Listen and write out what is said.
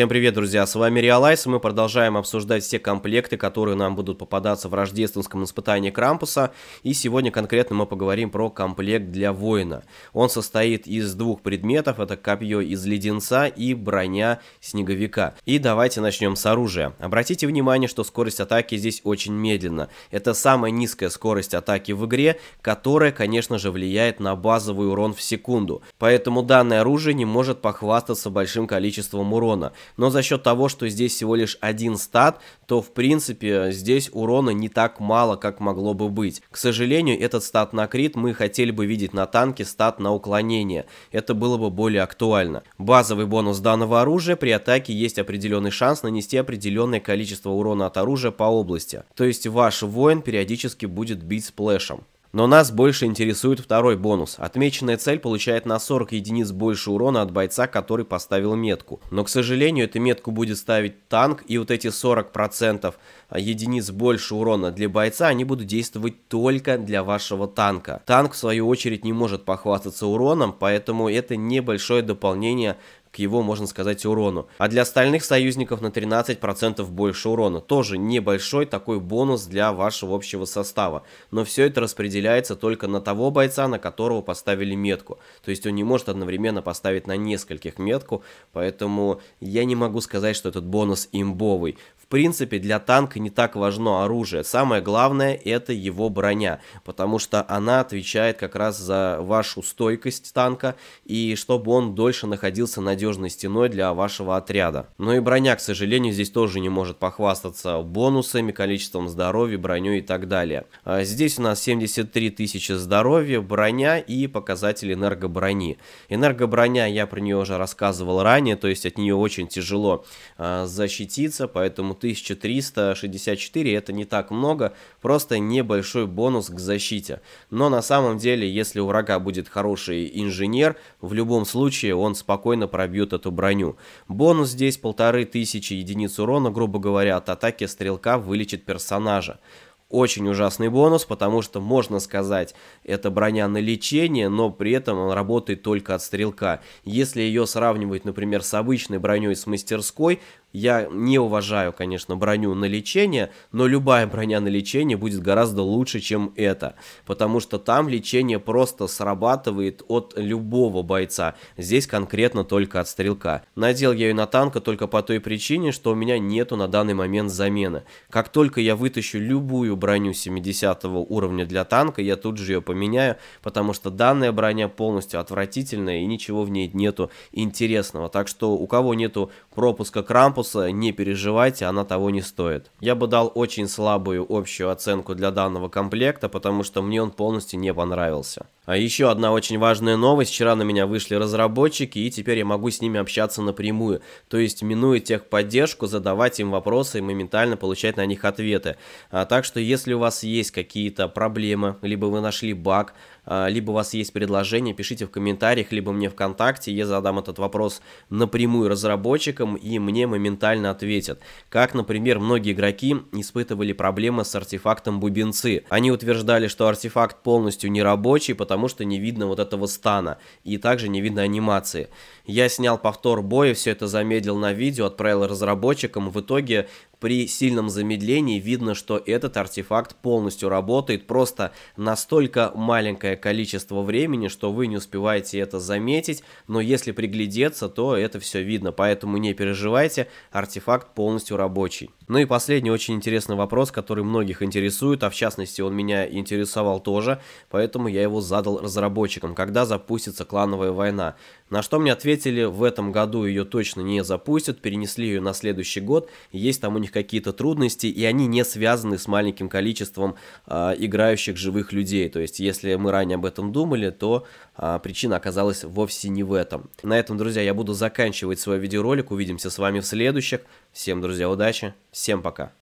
Всем привет, друзья, с вами Реалайс, и мы продолжаем обсуждать все комплекты, которые нам будут попадаться в рождественском испытании Крампуса, и сегодня конкретно мы поговорим про комплект для воина. Он состоит из двух предметов, это копье из леденца и броня снеговика. И давайте начнем с оружия. Обратите внимание, что скорость атаки здесь очень медленно. Это самая низкая скорость атаки в игре, которая, конечно же, влияет на базовый урон в секунду, поэтому данное оружие не может похвастаться большим количеством урона но за счет того, что здесь всего лишь один стат, то в принципе здесь урона не так мало, как могло бы быть. К сожалению, этот стат на крит мы хотели бы видеть на танке стат на уклонение. Это было бы более актуально. Базовый бонус данного оружия при атаке есть определенный шанс нанести определенное количество урона от оружия по области. То есть ваш воин периодически будет бить сплэшем. Но нас больше интересует второй бонус. Отмеченная цель получает на 40 единиц больше урона от бойца, который поставил метку. Но, к сожалению, эту метку будет ставить танк, и вот эти 40% единиц больше урона для бойца, они будут действовать только для вашего танка. Танк, в свою очередь, не может похвастаться уроном, поэтому это небольшое дополнение к его, можно сказать, урону. А для остальных союзников на 13% больше урона. Тоже небольшой такой бонус для вашего общего состава. Но все это распределяется только на того бойца, на которого поставили метку. То есть он не может одновременно поставить на нескольких метку, поэтому я не могу сказать, что этот бонус имбовый. В принципе, для танка не так важно оружие. Самое главное это его броня, потому что она отвечает как раз за вашу стойкость танка и чтобы он дольше находился на надежной стеной для вашего отряда. Но и броня, к сожалению, здесь тоже не может похвастаться бонусами, количеством здоровья, броней и так далее. А здесь у нас 73 тысячи здоровья, броня и показатель энергоброни. Энергоброня, я про нее уже рассказывал ранее, то есть от нее очень тяжело а, защититься, поэтому 1364 это не так много, просто небольшой бонус к защите. Но на самом деле, если у врага будет хороший инженер, в любом случае он спокойно пробьет пробьют эту броню. Бонус здесь полторы тысячи единиц урона, грубо говоря, от атаки стрелка вылечит персонажа. Очень ужасный бонус, потому что, можно сказать, это броня на лечение, но при этом он работает только от стрелка. Если ее сравнивать, например, с обычной броней с мастерской, я не уважаю, конечно, броню на лечение, но любая броня на лечение будет гораздо лучше, чем это. Потому что там лечение просто срабатывает от любого бойца. Здесь конкретно только от стрелка. Надел я ее на танка только по той причине, что у меня нету на данный момент замены. Как только я вытащу любую броню 70 уровня для танка, я тут же ее поменяю, потому что данная броня полностью отвратительная и ничего в ней нету интересного. Так что у кого нету пропуска крампа, Апуса, не переживайте, она того не стоит. Я бы дал очень слабую общую оценку для данного комплекта, потому что мне он полностью не понравился. А еще одна очень важная новость. Вчера на меня вышли разработчики, и теперь я могу с ними общаться напрямую. То есть, минуя техподдержку, задавать им вопросы и моментально получать на них ответы. А, так что, если у вас есть какие-то проблемы, либо вы нашли баг, а, либо у вас есть предложение, пишите в комментариях, либо мне ВКонтакте. Я задам этот вопрос напрямую разработчикам, и мне моментально ответят. Как, например, многие игроки испытывали проблемы с артефактом бубенцы. Они утверждали, что артефакт полностью нерабочий, потому потому что не видно вот этого стана, и также не видно анимации. Я снял повтор боя, все это замедлил на видео, отправил разработчикам, в итоге при сильном замедлении видно, что этот артефакт полностью работает, просто настолько маленькое количество времени, что вы не успеваете это заметить, но если приглядеться, то это все видно, поэтому не переживайте, артефакт полностью рабочий. Ну и последний очень интересный вопрос, который многих интересует, а в частности он меня интересовал тоже, поэтому я его задал разработчикам, когда запустится клановая война. На что мне ответили, в этом году ее точно не запустят, перенесли ее на следующий год, есть там у них них какие-то трудности, и они не связаны с маленьким количеством э, играющих живых людей. То есть, если мы ранее об этом думали, то э, причина оказалась вовсе не в этом. На этом, друзья, я буду заканчивать свой видеоролик. Увидимся с вами в следующих. Всем, друзья, удачи. Всем пока.